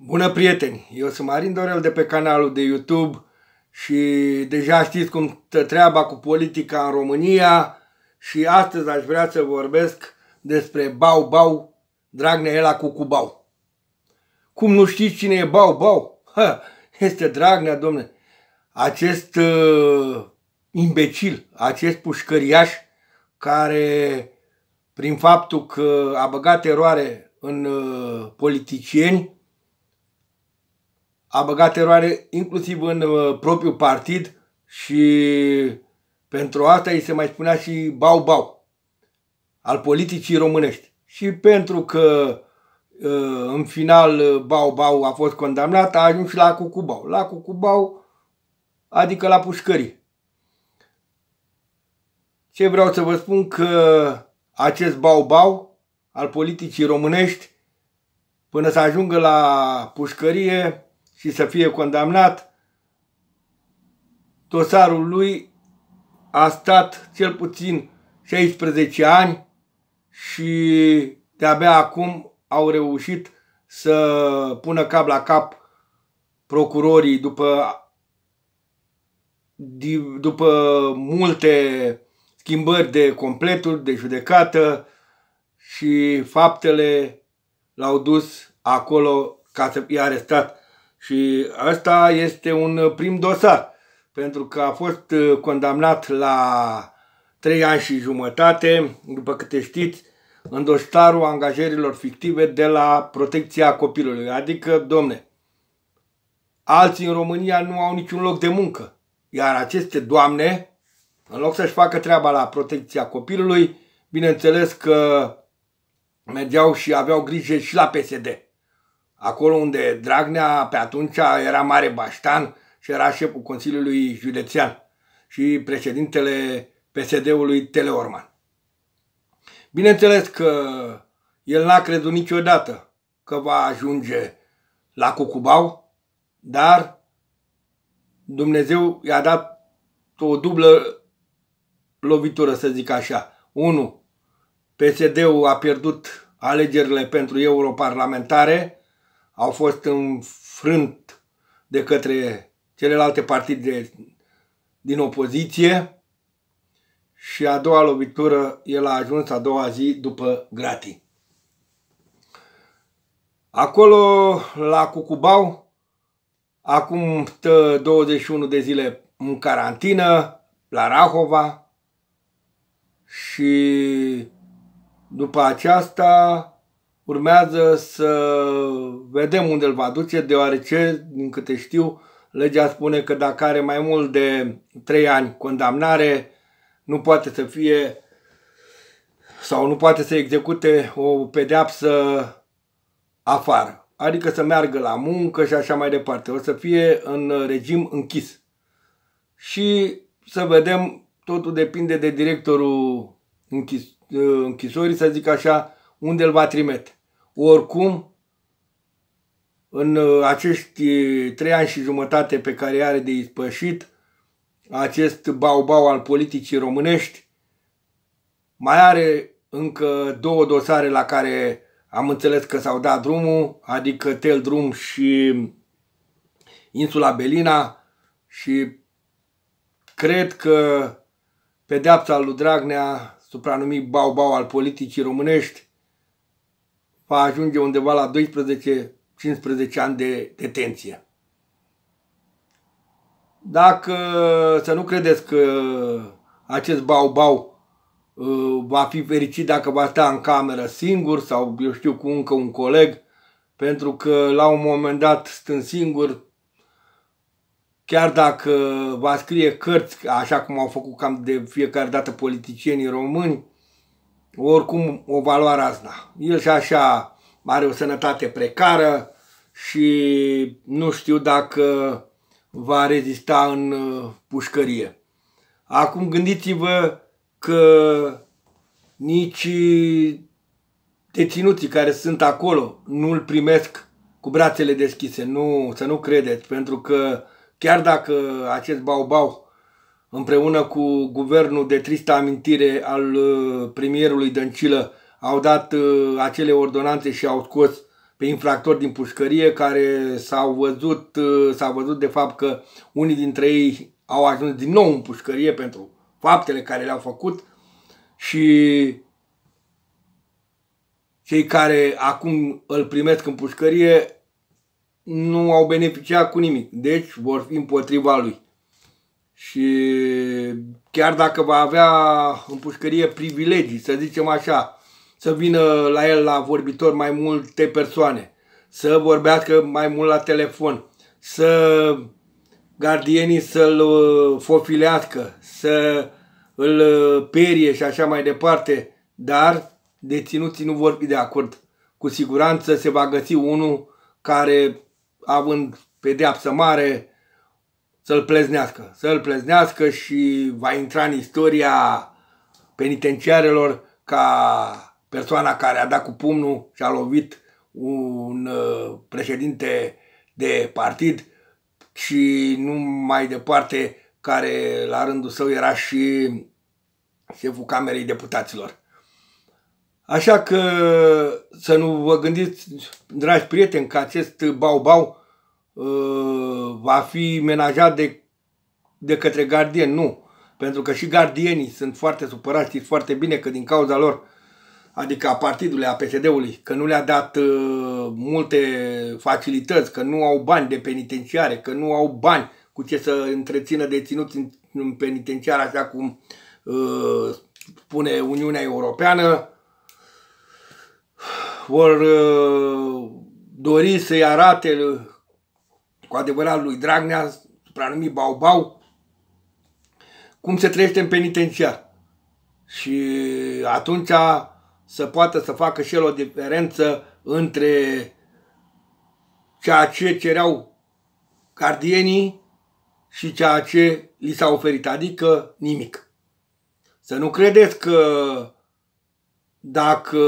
Bună prieteni, eu sunt Marin Dorel de pe canalul de YouTube și deja știți cum stă treaba cu politica în România și astăzi aș vrea să vorbesc despre Bau Bau, Dragnea Ela Cucubau. Cum nu știți cine e Bau Bau? Ha, este Dragnea, domne. Acest uh, imbecil, acest pușcăriaș care prin faptul că a băgat eroare în uh, politicieni, a băgat eroare inclusiv în uh, propriul partid și pentru asta îi se mai spunea și bau-bau al politicii românești. Și pentru că uh, în final bau-bau uh, a fost condamnat, a ajuns la cucubau. La cucubau, adică la pușcării. Ce vreau să vă spun că acest bau-bau al politicii românești, până să ajungă la pușcărie, și să fie condamnat, dosarul lui a stat cel puțin 16 ani și de-abia acum au reușit să pună cap la cap procurorii după, după multe schimbări de completuri, de judecată și faptele l-au dus acolo ca să fie arestat și asta este un uh, prim dosar, pentru că a fost uh, condamnat la trei ani și jumătate, după câte știți, în dosarul angajărilor fictive de la protecția copilului. Adică, domne, alții în România nu au niciun loc de muncă, iar aceste doamne, în loc să-și facă treaba la protecția copilului, bineînțeles că mergeau și aveau grijă și la PSD acolo unde Dragnea pe atunci era mare baștan și era șeful Consiliului Județean și președintele PSD-ului Teleorman. Bineînțeles că el n-a crezut niciodată că va ajunge la Cucubau, dar Dumnezeu i-a dat o dublă lovitură, să zic așa. 1. PSD-ul a pierdut alegerile pentru europarlamentare au fost înfrânt de către celelalte partide din opoziție și a doua lovitură el a ajuns a doua zi după gratii. Acolo, la Cucubau, acum stă 21 de zile în carantină, la Rahova și după aceasta Urmează să vedem unde îl va duce, deoarece, din câte știu, legea spune că dacă are mai mult de 3 ani condamnare, nu poate să fie sau nu poate să execute o pedeapsă afară. Adică să meargă la muncă și așa mai departe. O să fie în regim închis. Și să vedem, totul depinde de directorul închis, închisorii, să zic așa, unde îl va trimite. Oricum, în uh, acești uh, trei ani și jumătate pe care are de ispășit acest baubau al politicii românești, mai are încă două dosare la care am înțeles că s-au dat drumul, adică Tel Drum și insula Belina și cred că pedeapsa lui Dragnea, supranumit baubau al politicii românești, va ajunge undeva la 12-15 ani de detenție. Dacă să nu credeți că acest bau-bau uh, va fi fericit dacă va sta în cameră singur sau eu știu cu încă un coleg, pentru că la un moment dat stând singur, chiar dacă va scrie cărți, așa cum au făcut cam de fiecare dată politicienii români, oricum o valoare razna. El și așa are o sănătate precară și nu știu dacă va rezista în uh, pușcărie. Acum gândiți-vă că nici deținuții care sunt acolo nu îl primesc cu brațele deschise, nu, să nu credeți, pentru că chiar dacă acest baubau împreună cu guvernul de tristă amintire al uh, premierului Dăncilă, au dat uh, acele ordonanțe și au scos pe infractori din pușcărie care s-au văzut, uh, s-a văzut de fapt că unii dintre ei au ajuns din nou în pușcărie pentru faptele care le-au făcut și cei care acum îl primesc în pușcărie nu au beneficiat cu nimic, deci vor fi împotriva lui. Și chiar dacă va avea în pușcărie privilegii, să zicem așa, să vină la el la vorbitor mai multe persoane, să vorbească mai mult la telefon, să gardienii să-l uh, fofilească, să îl uh, perie și așa mai departe, dar deținuții nu vor fi de acord. Cu siguranță se va găsi unul care, având pedeapsă mare, să-l pleznească, să-l pleznească și va intra în istoria penitenciarelor ca persoana care a dat cu pumnul și a lovit un uh, președinte de partid și nu mai departe care la rândul său era și șeful Camerei Deputaților. Așa că să nu vă gândiți, dragi prieteni, că acest bau-bau va fi menajat de, de către gardieni. Nu. Pentru că și gardienii sunt foarte supărați, știți foarte bine că din cauza lor, adică a partidului, a PSD-ului, că nu le-a dat uh, multe facilități, că nu au bani de penitenciare, că nu au bani cu ce să întrețină deținuți în, în penitenciar, așa cum uh, spune Uniunea Europeană, vor uh, dori să-i arate cu adevărat lui Dragnea, supranumit Baubau, cum se trăiește în penitenciar. Și atunci să poată să facă și el o diferență între ceea ce cereau cardienii și ceea ce li s-a oferit, adică nimic. Să nu credeți că dacă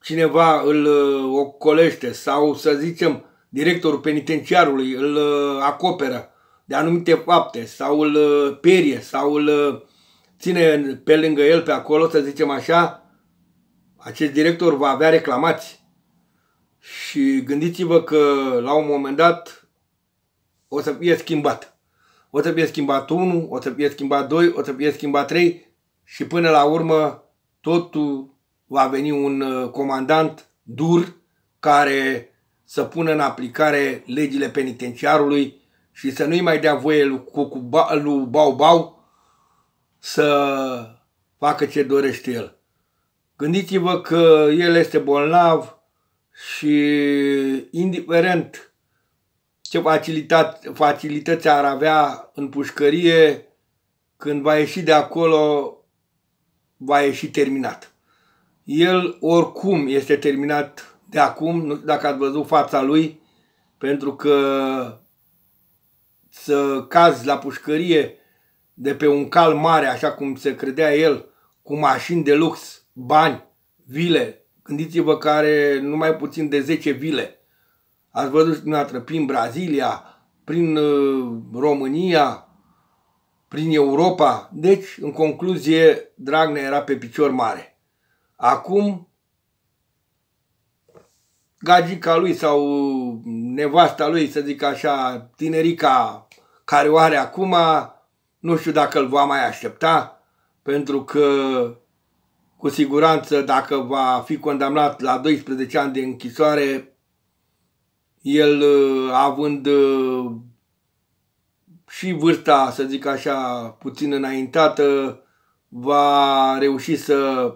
cineva îl ocolește sau să zicem directorul penitenciarului îl uh, acoperă de anumite fapte sau îl uh, perie sau îl uh, ține pe lângă el pe acolo, să zicem așa, acest director va avea reclamați. Și gândiți-vă că la un moment dat o să fie schimbat. O să fie schimbat 1, o să fie schimbat 2, o să fie schimbat 3 și până la urmă totul va veni un comandant dur care să pună în aplicare legile penitenciarului și să nu-i mai dea voie lui, Bau Bau să facă ce dorește el. Gândiți-vă că el este bolnav și indiferent ce facilități ar avea în pușcărie, când va ieși de acolo, va ieși terminat. El oricum este terminat de acum, nu știu dacă ați văzut fața lui, pentru că să cazi la pușcărie de pe un cal mare, așa cum se credea el, cu mașini de lux, bani, vile. Gândiți-vă că are numai puțin de 10 vile. Ați văzut dumneavoastră prin Brazilia, prin uh, România, prin Europa. Deci, în concluzie, Dragnea era pe picior mare. Acum gagica lui sau nevasta lui, să zic așa, tinerica care o are acum, nu știu dacă îl va mai aștepta, pentru că cu siguranță dacă va fi condamnat la 12 ani de închisoare, el având și vârsta, să zic așa, puțin înaintată, va reuși să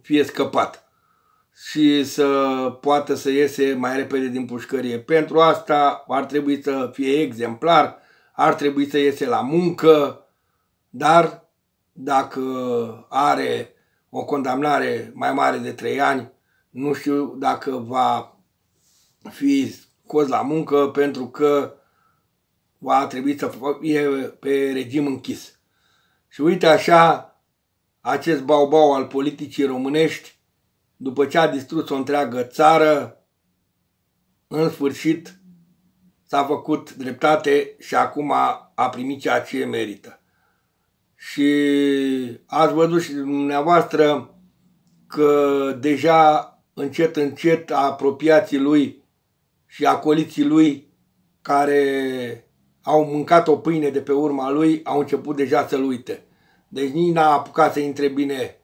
fie scăpat și să poată să iese mai repede din pușcărie. Pentru asta ar trebui să fie exemplar, ar trebui să iese la muncă, dar dacă are o condamnare mai mare de 3 ani, nu știu dacă va fi scos la muncă pentru că va trebui să fie pe regim închis. Și uite așa, acest baubau al politicii românești după ce a distrus o întreagă țară, în sfârșit s-a făcut dreptate și acum a primit ceea ce merită. Și ați văzut și dumneavoastră că deja încet, încet apropiații lui și acoliții lui care au mâncat o pâine de pe urma lui au început deja să-l uite. Deci nici n-a apucat să intre bine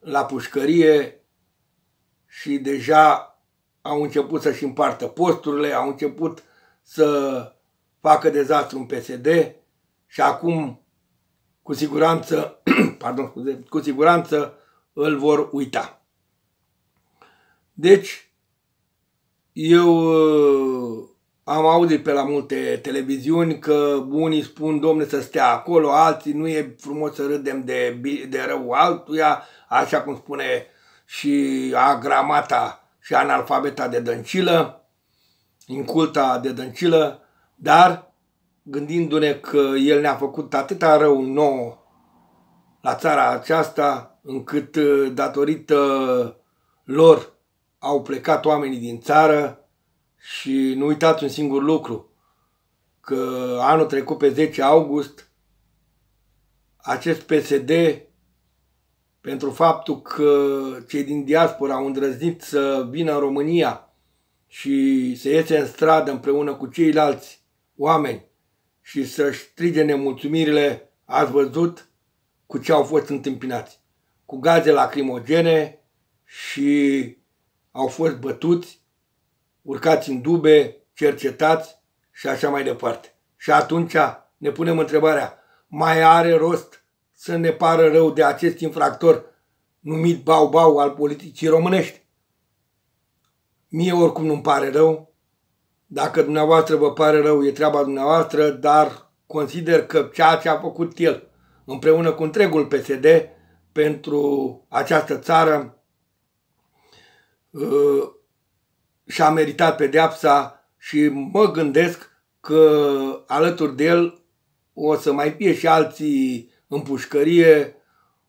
la pușcărie, și deja au început să-și împartă posturile, au început să facă dezastru în PSD și acum cu siguranță, pardon, scuze, cu siguranță îl vor uita. Deci, eu uh, am auzit pe la multe televiziuni că unii spun, domne, să stea acolo, alții nu e frumos să râdem de, de rău altuia, așa cum spune și agramata și analfabeta de dăncilă, inculta de dăncilă, dar gândindu-ne că El ne-a făcut atâta rău nou la țara aceasta, încât uh, datorită lor au plecat oamenii din țară și nu uitați un singur lucru, că anul trecut pe 10 august acest PSD pentru faptul că cei din diaspora au îndrăznit să vină în România și să iese în stradă împreună cu ceilalți oameni și să strige nemulțumirile, ați văzut cu ce au fost întâmpinați. Cu gaze lacrimogene și au fost bătuți, urcați în dube, cercetați și așa mai departe. Și atunci ne punem întrebarea, mai are rost să ne pară rău de acest infractor numit bau-bau al politicii românești. Mie oricum nu-mi pare rău. Dacă dumneavoastră vă pare rău, e treaba dumneavoastră, dar consider că ceea ce a făcut el împreună cu întregul PSD pentru această țară uh, și-a meritat pedeapsa și mă gândesc că alături de el o să mai fie și alții în pușcărie,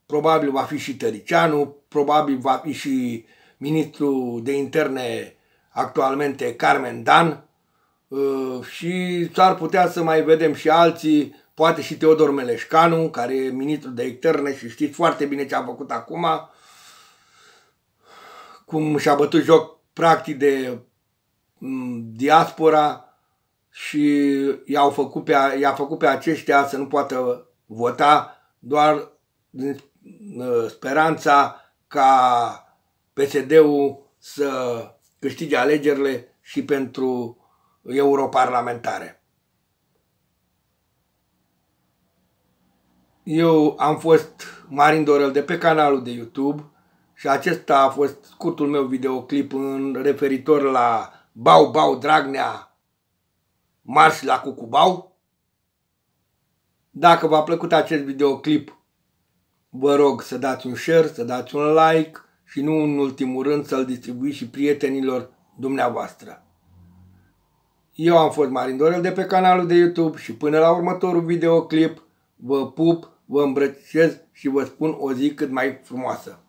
probabil va fi și Tăricianu, probabil va fi și ministrul de interne actualmente Carmen Dan uh, și s-ar putea să mai vedem și alții, poate și Teodor Meleșcanu, care e ministrul de interne și știți foarte bine ce a făcut acum, cum și-a bătut joc practic de mm, diaspora și i a făcut pe, i-a făcut pe aceștia să nu poată vota doar din deci, ă, speranța ca PSD-ul să câștige alegerile și pentru europarlamentare. Eu am fost Marin Dorel de pe canalul de YouTube și acesta a fost scurtul meu videoclip în referitor la Bau Bau Dragnea Marș la Cucubau. Dacă v-a plăcut acest videoclip, vă rog să dați un share, să dați un like și nu în ultimul rând să-l distribuiți și prietenilor dumneavoastră. Eu am fost Marin Dorel de pe canalul de YouTube și până la următorul videoclip vă pup, vă îmbrățișez și vă spun o zi cât mai frumoasă.